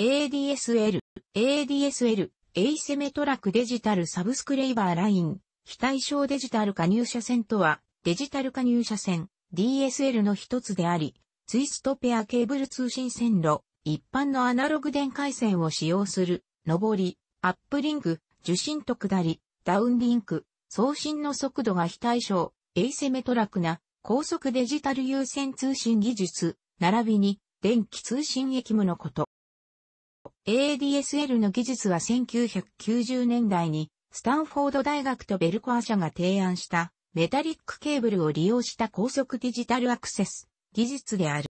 ADSL、ADSL、エイセメトラクデジタルサブスクレイバーライン、非対称デジタル加入者線とは、デジタル加入者線、DSL の一つであり、ツイストペアケーブル通信線路、一般のアナログ電回線を使用する、上り、アップリンク、受信と下り、ダウンリンク、送信の速度が非対称、エイセメトラクな、高速デジタル優先通信技術、並びに、電気通信駅務のこと。ADSL の技術は1990年代にスタンフォード大学とベルコア社が提案したメタリックケーブルを利用した高速デジタルアクセス技術である。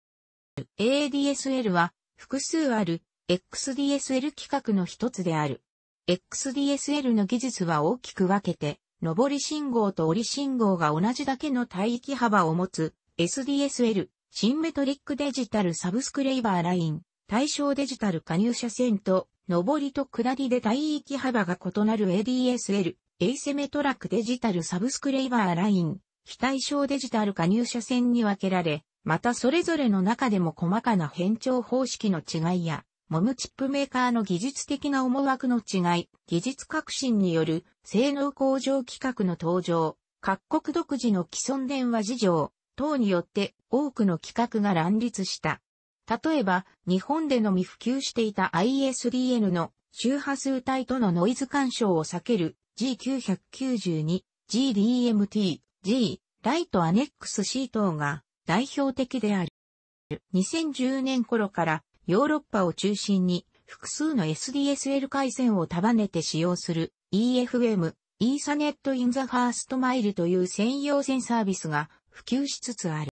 ADSL は複数ある XDSL 規格の一つである。XDSL の技術は大きく分けて、上り信号と折り信号が同じだけの帯域幅を持つ SDSL、シンメトリックデジタルサブスクレイバーライン対象デジタル加入車線と、上りと下りで帯域幅が異なる ADSL、エイセメトラックデジタルサブスクレイバーライン、非対象デジタル加入車線に分けられ、またそれぞれの中でも細かな変調方式の違いや、モムチップメーカーの技術的な思惑の違い、技術革新による性能向上規格の登場、各国独自の既存電話事情等によって多くの規格が乱立した。例えば、日本でのみ普及していた ISDN の周波数帯とのノイズ干渉を避ける G992、GDMT、G、ライトアネックス C 等が代表的である。2010年頃からヨーロッパを中心に複数の SDSL 回線を束ねて使用する EFM、イーサネットインザファーストマイルという専用線サービスが普及しつつある。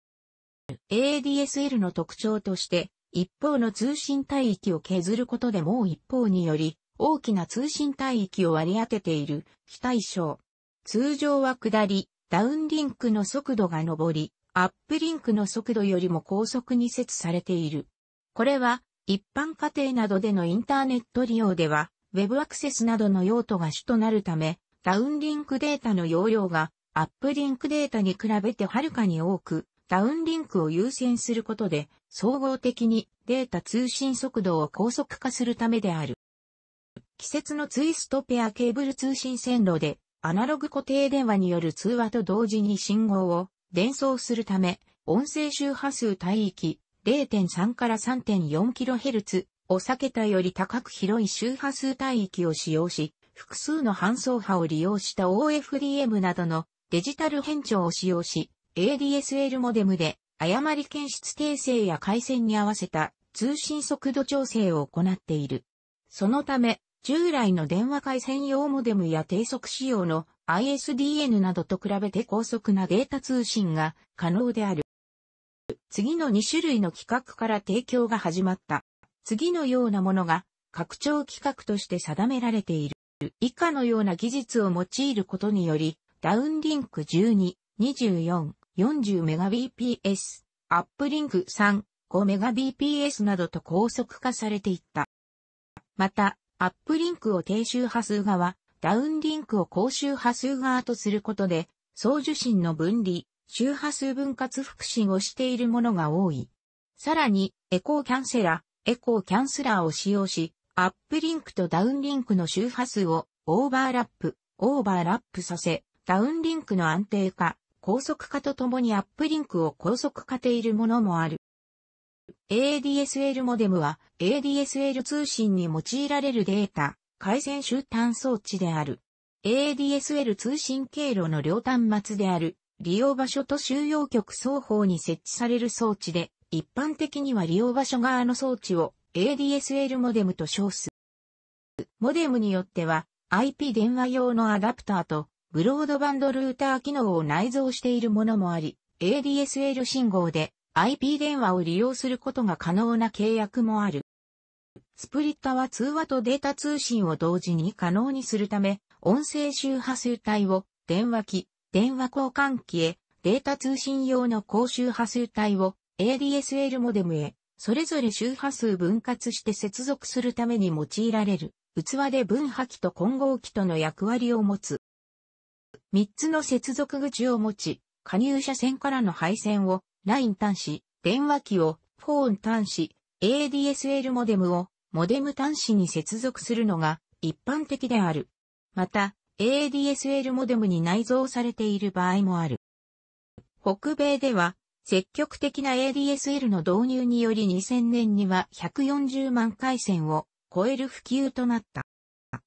ADSL の特徴として、一方の通信帯域を削ることでもう一方により、大きな通信帯域を割り当てている非対称。通常は下り、ダウンリンクの速度が上り、アップリンクの速度よりも高速に設されている。これは、一般家庭などでのインターネット利用では、ウェブアクセスなどの用途が主となるため、ダウンリンクデータの容量がアップリンクデータに比べてはるかに多く、ダウンリンクを優先することで、総合的にデータ通信速度を高速化するためである。季節のツイストペアケーブル通信線路で、アナログ固定電話による通話と同時に信号を伝送するため、音声周波数帯域0.3から 3.4kHz を避けたより高く広い周波数帯域を使用し、複数の搬送波を利用した OFDM などのデジタル変調を使用し、ADSL モデムで誤り検出訂正や回線に合わせた通信速度調整を行っている。そのため、従来の電話回線用モデムや低速仕様の ISDN などと比べて高速なデータ通信が可能である。次の2種類の規格から提供が始まった。次のようなものが拡張規格として定められている。以下のような技術を用いることにより、ダウンリンク12、24、40Mbps、アップリンク3、5Mbps などと高速化されていった。また、アップリンクを低周波数側、ダウンリンクを高周波数側とすることで、送受信の分離、周波数分割復進をしているものが多い。さらに、エコーキャンセラ、エコーキャンセラーを使用し、アップリンクとダウンリンクの周波数をオーバーラップ、オーバーラップさせ、ダウンリンクの安定化、高速化とともにアップリンクを高速化ているものもある。ADSL モデムは ADSL 通信に用いられるデータ、回線終端装置である。ADSL 通信経路の両端末である、利用場所と収容局双方に設置される装置で、一般的には利用場所側の装置を ADSL モデムと称す。モデムによっては IP 電話用のアダプターとブロードバンドルーター機能を内蔵しているものもあり、ADSL 信号で IP 電話を利用することが可能な契約もある。スプリッタは通話とデータ通信を同時に可能にするため、音声周波数帯を電話機、電話交換機へ、データ通信用の高周波数帯を ADSL モデムへ、それぞれ周波数分割して接続するために用いられる、器で分波器と混合器との役割を持つ。3つの接続口を持ち、加入者線からの配線をライン端子、電話機をフォーン端子、ADSL モデムをモデム端子に接続するのが一般的である。また、ADSL モデムに内蔵されている場合もある。北米では、積極的な ADSL の導入により2000年には140万回線を超える普及となった。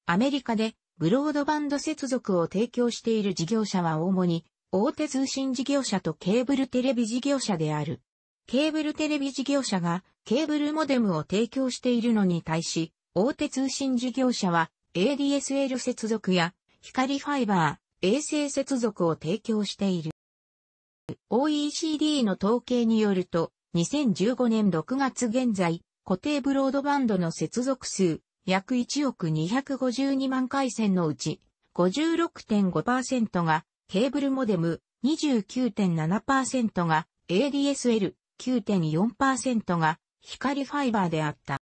アメリカでブロードバンド接続を提供している事業者は主に、大手通信事業者とケーブルテレビ事業者である。ケーブルテレビ事業者がケーブルモデムを提供しているのに対し、大手通信事業者は ADSL 接続や光ファイバー、衛星接続を提供している。OECD の統計によると、2015年6月現在、固定ブロードバンドの接続数、約1億252万回線のうち、56.5%がケーブルモデム、29.7%が ADSL、9.4%が光ファイバーであった。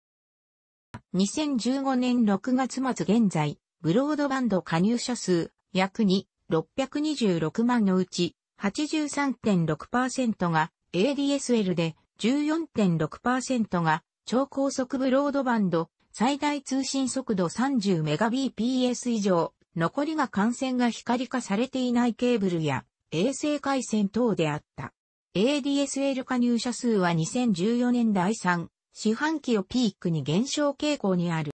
2015年6月末現在、ブロードバンド加入者数、約2、626万のうち、83.6%が ADSL で、14.6%が超高速ブロードバンド最大通信速度 30Mbps 以上、残りが幹線が光化されていないケーブルや衛星回線等であった。ADSL 加入者数は2014年第3四半期をピークに減少傾向にある。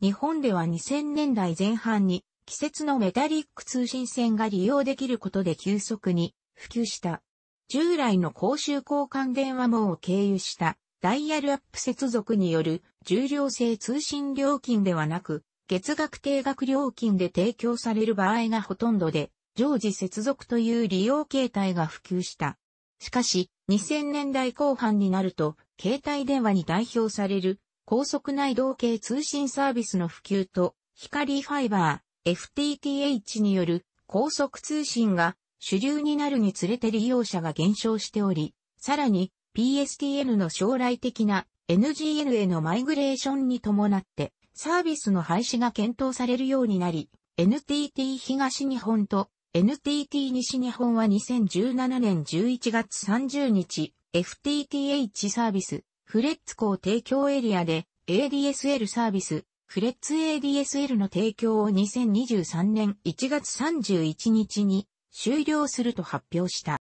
日本では2000年代前半に季節のメタリック通信線が利用できることで急速に普及した。従来の公衆交換電話網を経由したダイヤルアップ接続による重量性通信料金ではなく、月額定額料金で提供される場合がほとんどで、常時接続という利用形態が普及した。しかし、2000年代後半になると、携帯電話に代表される高速内動系通信サービスの普及と、光ファイバー、FTTH による高速通信が主流になるにつれて利用者が減少しており、さらに PSTN の将来的な NGN へのマイグレーションに伴ってサービスの廃止が検討されるようになり、NTT 東日本と NTT 西日本は2017年11月30日、FTTH サービス、フレッツ港提供エリアで ADSL サービス、フレッツ ADSL の提供を2023年1月31日に終了すると発表した。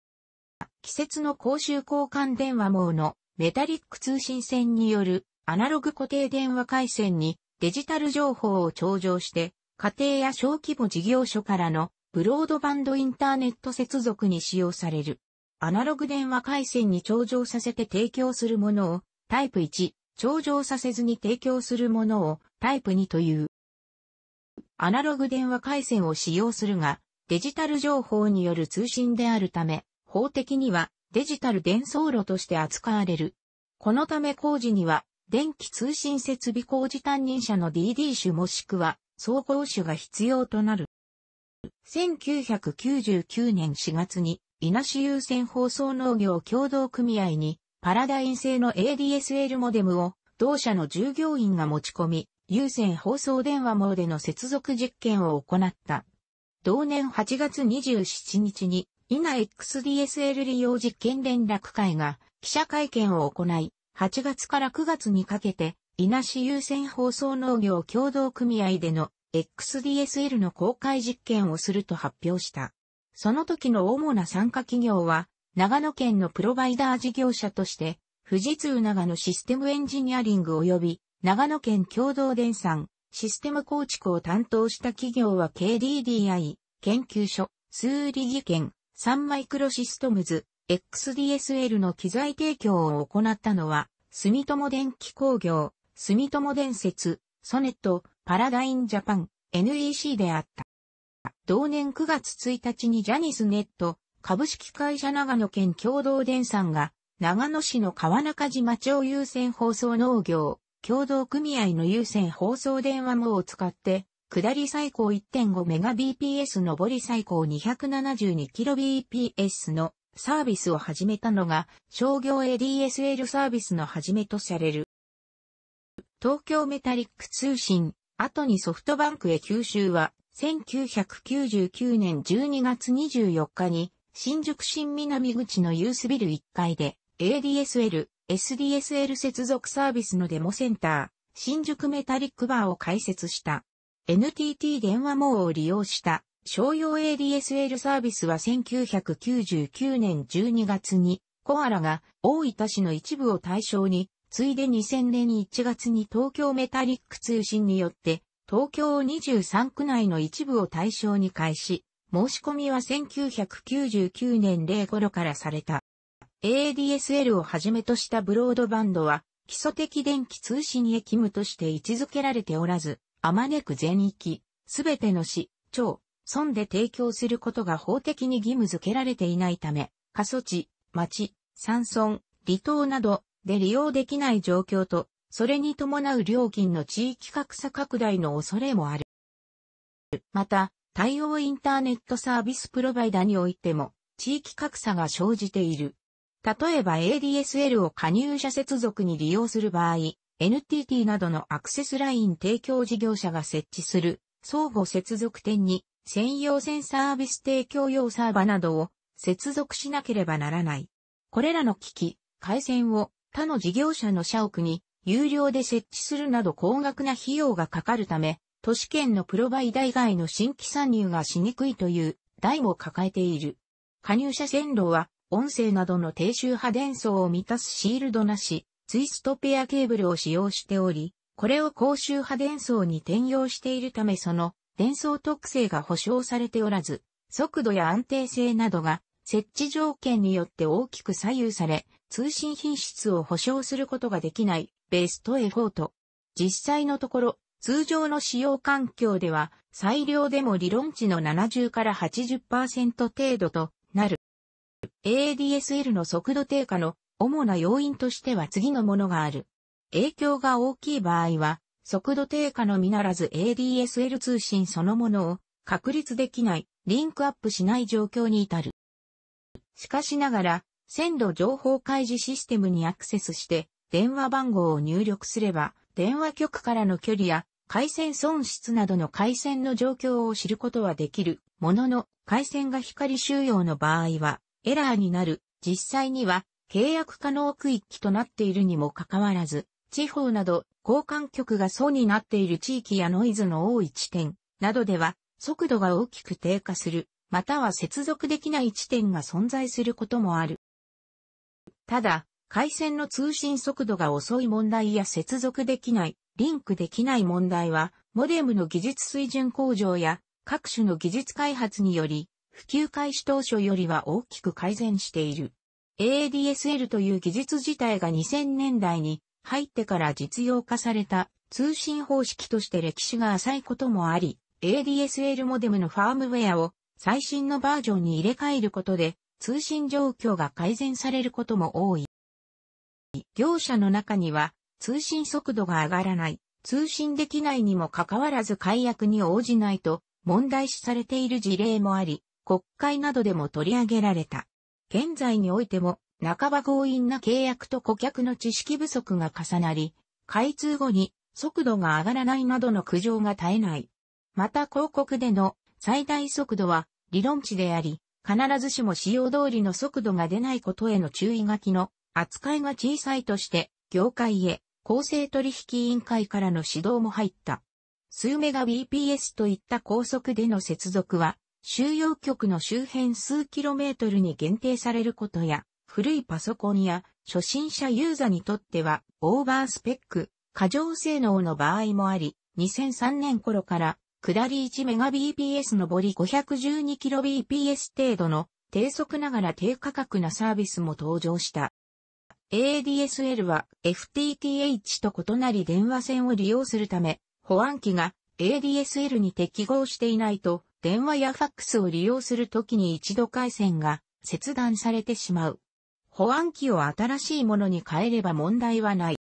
季節の公衆交換電話網のメタリック通信線によるアナログ固定電話回線にデジタル情報を頂上して家庭や小規模事業所からのブロードバンドインターネット接続に使用される。アナログ電話回線に頂上させて提供するものをタイプ1、頂上させずに提供するものをタイプ2という。アナログ電話回線を使用するが、デジタル情報による通信であるため、法的にはデジタル伝送路として扱われる。このため工事には、電気通信設備工事担任者の DD 種もしくは、総合種が必要となる。1999年4月に、稲市優先放送農業共同組合に、パラダイン製の ADSL モデムを、同社の従業員が持ち込み、優先放送電話網での接続実験を行った。同年8月27日にイナ XDSL 利用実験連絡会が記者会見を行い、8月から9月にかけて、イナ市優先放送農業協同組合での XDSL の公開実験をすると発表した。その時の主な参加企業は、長野県のプロバイダー事業者として、富士通長野システムエンジニアリング及び、長野県共同電産、システム構築を担当した企業は KDDI、研究所、数理技研、サンマイクロシストムズ XDSL の機材提供を行ったのは、住友電機工業、住友電設、ソネット、パラダインジャパン、NEC であった。同年9月1日にジャニスネット、株式会社長野県共同電産が、長野市の川中島町優先放送農業、共同組合の優先放送電話網を使って、下り最高 1.5Mbps 上り最高 272kbps のサービスを始めたのが商業 ADSL サービスの始めとされる。東京メタリック通信、後にソフトバンクへ吸収は1999年12月24日に新宿新南口のユースビル1階で ADSL、SDSL 接続サービスのデモセンター、新宿メタリックバーを開設した。NTT 電話網を利用した商用 ADSL サービスは1999年12月にコアラが大分市の一部を対象に、ついで2000年1月に東京メタリック通信によって東京23区内の一部を対象に開始、申し込みは1999年0頃からされた。ADSL をはじめとしたブロードバンドは基礎的電気通信へ義務として位置づけられておらず、あまねく全域、すべての市、町、村で提供することが法的に義務付けられていないため、過疎地、町、山村、離島などで利用できない状況と、それに伴う料金の地域格差拡大の恐れもある。また、対応インターネットサービスプロバイダにおいても、地域格差が生じている。例えば ADSL を加入者接続に利用する場合、NTT などのアクセスライン提供事業者が設置する相互接続点に専用線サービス提供用サーバなどを接続しなければならない。これらの機器、回線を他の事業者の社屋に有料で設置するなど高額な費用がかかるため、都市圏のプロバイダ以外の新規参入がしにくいという台も抱えている。加入者線路は音声などの低周波伝送を満たすシールドなし、ツイストペアケーブルを使用しており、これを高周波伝送に転用しているためその伝送特性が保証されておらず、速度や安定性などが設置条件によって大きく左右され、通信品質を保証することができないベストエフォート。実際のところ、通常の使用環境では、最良でも理論値の70から80%程度となる。ADSL の速度低下の主な要因としては次のものがある。影響が大きい場合は、速度低下のみならず ADSL 通信そのものを確立できない、リンクアップしない状況に至る。しかしながら、線路情報開示システムにアクセスして、電話番号を入力すれば、電話局からの距離や回線損失などの回線の状況を知ることはできるものの、回線が光収容の場合はエラーになる。実際には契約可能区域となっているにもかかわらず、地方など交換局が層になっている地域やノイズの多い地点などでは速度が大きく低下する、または接続できない地点が存在することもある。ただ、回線の通信速度が遅い問題や接続できない、リンクできない問題は、モデムの技術水準向上や各種の技術開発により、普及開始当初よりは大きく改善している。ADSL という技術自体が2000年代に入ってから実用化された通信方式として歴史が浅いこともあり、ADSL モデムのファームウェアを最新のバージョンに入れ替えることで通信状況が改善されることも多い。業者の中には通信速度が上がらない、通信できないにもかかわらず解約に応じないと問題視されている事例もあり、国会などでも取り上げられた。現在においても、半ば強引な契約と顧客の知識不足が重なり、開通後に速度が上がらないなどの苦情が絶えない。また広告での最大速度は理論値であり、必ずしも使用通りの速度が出ないことへの注意書きの扱いが小さいとして、業界へ公正取引委員会からの指導も入った。数メガ BPS といった高速での接続は収容局の周辺数キロメートルに限定されることや、古いパソコンや初心者ユーザーにとってはオーバースペック、過剰性能の場合もあり、2003年頃から下り 1Mbps 上り 512kbps 程度の低速ながら低価格なサービスも登場した。ADSL は FTTH と異なり電話線を利用するため、保安機が ADSL に適合していないと電話やファックスを利用するときに一度回線が切断されてしまう。保安器を新しいものに変えれば問題はない。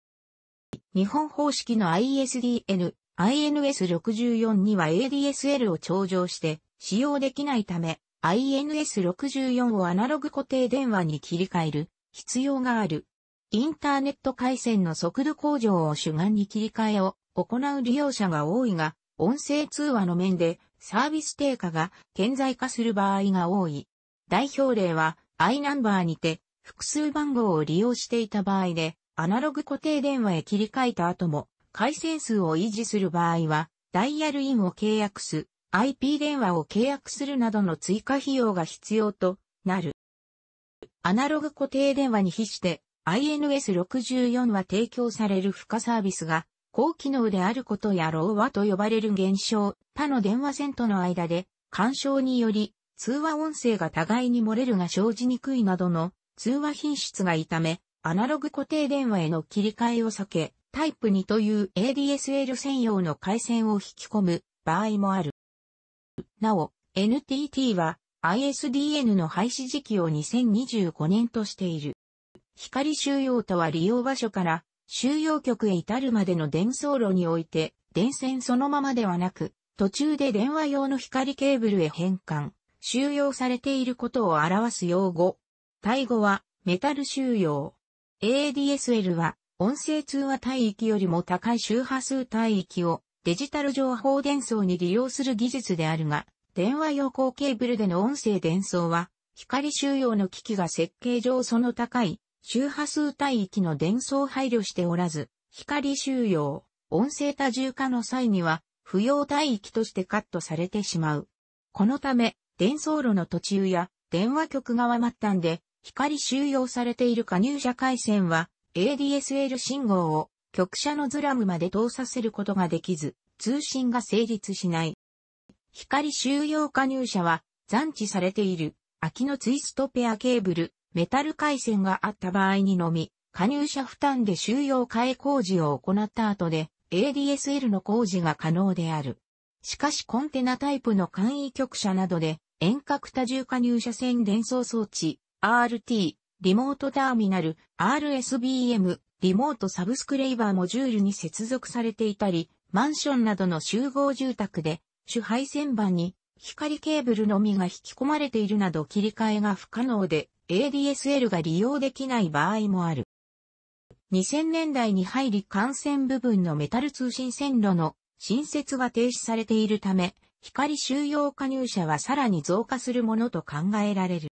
日本方式の ISDN、INS64 には ADSL を頂上して使用できないため、INS64 をアナログ固定電話に切り替える必要がある。インターネット回線の速度向上を主眼に切り替えを行う利用者が多いが、音声通話の面でサービス低下が顕在化する場合が多い。代表例は i ナンバーにて複数番号を利用していた場合で、アナログ固定電話へ切り替えた後も回線数を維持する場合は、ダイヤルインを契約す、IP 電話を契約するなどの追加費用が必要となる。アナログ固定電話に比して INS64 は提供される付加サービスが高機能であることや老和と呼ばれる現象、他の電話線との間で、干渉により、通話音声が互いに漏れるが生じにくいなどの通話品質がいいため、アナログ固定電話への切り替えを避け、タイプ2という ADSL 専用の回線を引き込む場合もある。なお、NTT は ISDN の廃止時期を2025年としている。光収容とは利用場所から収容局へ至るまでの伝送路において、電線そのままではなく、途中で電話用の光ケーブルへ変換、収容されていることを表す用語。タイ語は、メタル収容。ADSL は、音声通話帯域よりも高い周波数帯域をデジタル情報伝送に利用する技術であるが、電話用光ケーブルでの音声伝送は、光収容の機器が設計上その高い周波数帯域の伝送配慮しておらず、光収容、音声多重化の際には、不要帯域としてカットされてしまう。このため、伝送路の途中や電話局側末端で、光収容されている加入者回線は、ADSL 信号を局者のズラムまで通させることができず、通信が成立しない。光収容加入者は、残置されている、空きのツイストペアケーブル、メタル回線があった場合にのみ、加入者負担で収容替え工事を行った後で ADSL の工事が可能である。しかしコンテナタイプの簡易局舎などで遠隔多重加入者線伝送装置 RT、リモートターミナル RSBM、リモートサブスクレイバーモジュールに接続されていたり、マンションなどの集合住宅で主配線板に光ケーブルのみが引き込まれているなど切り替えが不可能で ADSL が利用できない場合もある。2000年代に入り幹線部分のメタル通信線路の新設が停止されているため、光収容加入者はさらに増加するものと考えられる。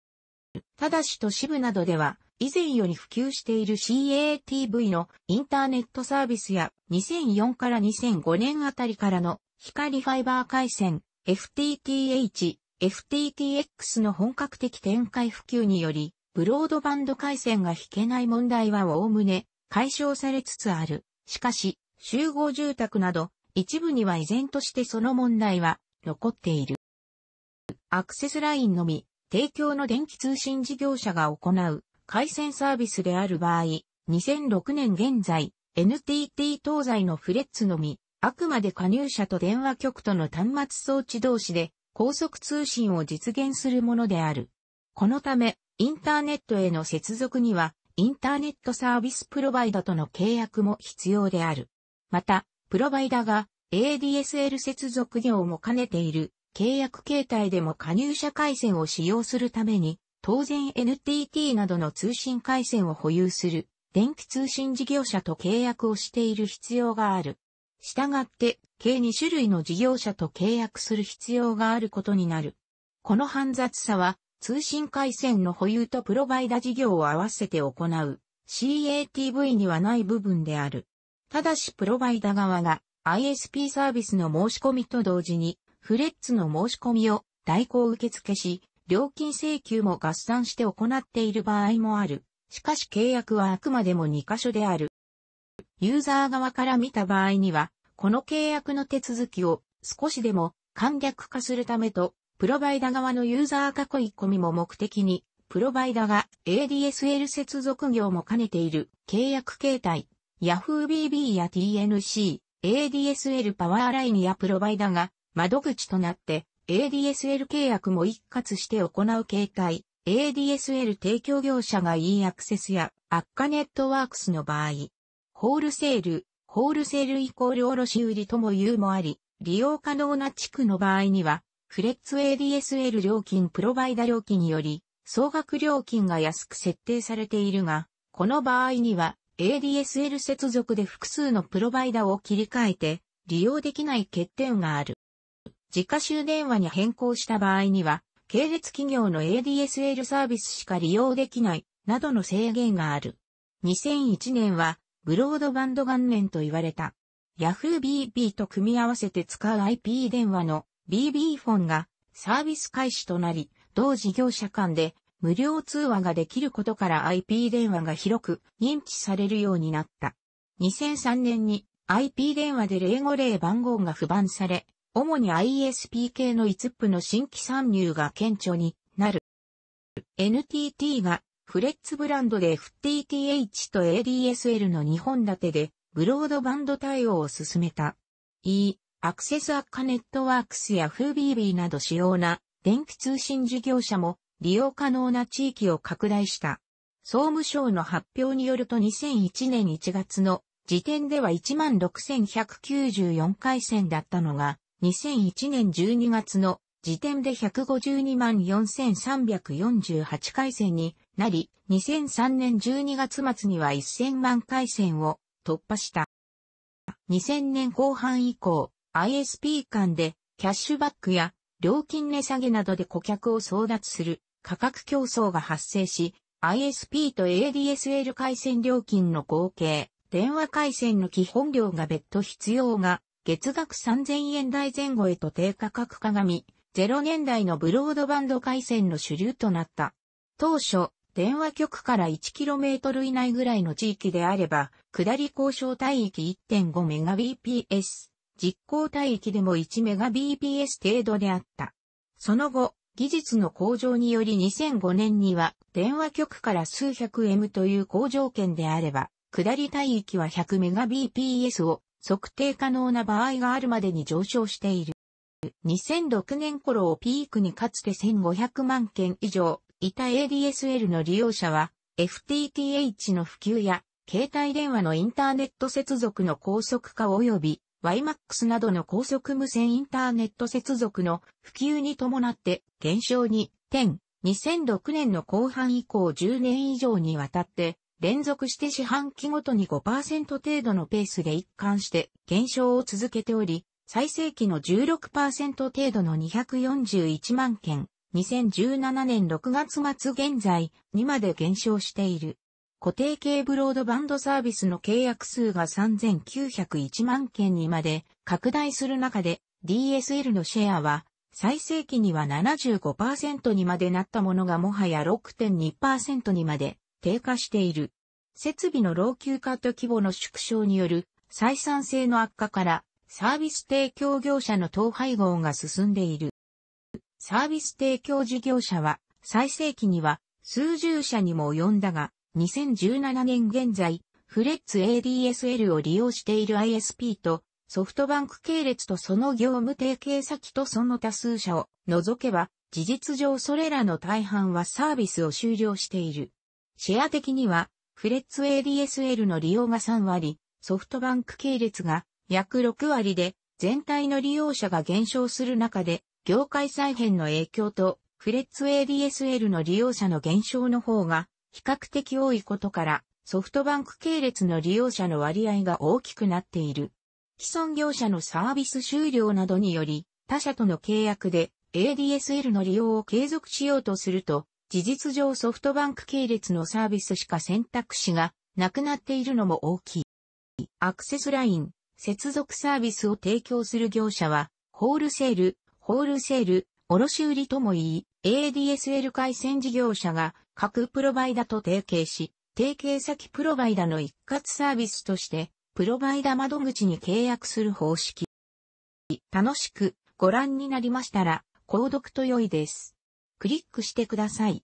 ただし都市部などでは、以前より普及している CATV のインターネットサービスや2004から2005年あたりからの光ファイバー回線 FTTH FTTX の本格的展開普及により、ブロードバンド回線が引けない問題はおおむね解消されつつある。しかし、集合住宅など、一部には依然としてその問題は残っている。アクセスラインのみ、提供の電気通信事業者が行う回線サービスである場合、2006年現在、NTT 東西のフレッツのみ、あくまで加入者と電話局との端末装置同士で高速通信を実現するものである。このため、インターネットへの接続には、インターネットサービスプロバイダとの契約も必要である。また、プロバイダが ADSL 接続業も兼ねている契約形態でも加入者回線を使用するために、当然 NTT などの通信回線を保有する電気通信事業者と契約をしている必要がある。したがって計2種類の事業者と契約する必要があることになる。この煩雑さは、通信回線の保有とプロバイダ事業を合わせて行う CATV にはない部分である。ただしプロバイダ側が ISP サービスの申し込みと同時にフレッツの申し込みを代行受付し、料金請求も合算して行っている場合もある。しかし契約はあくまでも2箇所である。ユーザー側から見た場合には、この契約の手続きを少しでも簡略化するためと、プロバイダ側のユーザー囲い込みも目的に、プロバイダが ADSL 接続業も兼ねている契約形態、Yahoo BB や TNC、ADSL パワーラインやプロバイダが窓口となって ADSL 契約も一括して行う形態、ADSL 提供業者が e アクセスや悪化ネットワークスの場合、ホールセール、ホールセールイコール卸売とも言うもあり、利用可能な地区の場合には、フレッツ ADSL 料金プロバイダ料金により、総額料金が安く設定されているが、この場合には ADSL 接続で複数のプロバイダを切り替えて利用できない欠点がある。自家集電話に変更した場合には、系列企業の ADSL サービスしか利用できない、などの制限がある。2001年はブロードバンド元年と言われた。Yahoo BB と組み合わせて使う IP 電話の BB フォンがサービス開始となり、同事業者間で無料通話ができることから IP 電話が広く認知されるようになった。2003年に IP 電話で0 5例番号が不番され、主に ISP 系の i t の新規参入が顕著になる。NTT がフレッツブランドで FTTH と ADSL の2本立てで、ブロードバンド対応を進めた。E、アクセスアッカネットワークスやフービービーなど主要な電気通信事業者も利用可能な地域を拡大した。総務省の発表によると2001年1月の時点では16,194回線だったのが、2001年12月の時点で152万4,348回線になり、2003年12月末には1000万回線を突破した。2000年後半以降、ISP 間でキャッシュバックや料金値下げなどで顧客を争奪する価格競争が発生し、ISP と ADSL 回線料金の合計、電話回線の基本料が別途必要が、月額3000円台前後へと低価格鏡、ゼロ0年代のブロードバンド回線の主流となった。当初、電話局から 1km 以内ぐらいの地域であれば、下り交渉帯域 1.5Mbps、実行帯域でも 1Mbps 程度であった。その後、技術の向上により2005年には、電話局から数百 M という好条件であれば、下り帯域は 100Mbps を測定可能な場合があるまでに上昇している。2006年頃をピークにかつて1500万件以上、いた ADSL の利用者は、FTTH の普及や、携帯電話のインターネット接続の高速化及び、YMAX などの高速無線インターネット接続の普及に伴って減少に点、2006年の後半以降10年以上にわたって、連続して四半期ごとに5%程度のペースで一貫して減少を続けており、最盛期の16%程度の241万件2017年6月末現在にまで減少している。固定系ブロードバンドサービスの契約数が3901万件にまで拡大する中で DSL のシェアは最盛期には75%にまでなったものがもはや6.2%にまで低下している。設備の老朽化と規模の縮小による採算性の悪化からサービス提供業者の統廃合が進んでいる。サービス提供事業者は、最盛期には数十社にも及んだが、2017年現在、フレッツ ADSL を利用している ISP とソフトバンク系列とその業務提携先とその多数社を除けば、事実上それらの大半はサービスを終了している。シェア的には、フレッツ ADSL の利用が3割、ソフトバンク系列が約6割で、全体の利用者が減少する中で、業界再編の影響と、フレッツ ADSL の利用者の減少の方が比較的多いことから、ソフトバンク系列の利用者の割合が大きくなっている。既存業者のサービス終了などにより、他社との契約で ADSL の利用を継続しようとすると、事実上ソフトバンク系列のサービスしか選択肢がなくなっているのも大きい。アクセスライン、接続サービスを提供する業者は、ホールセール、ホールセール、卸売ともいい、ADSL 回線事業者が各プロバイダと提携し、提携先プロバイダの一括サービスとして、プロバイダ窓口に契約する方式。楽しくご覧になりましたら、購読と良いです。クリックしてください。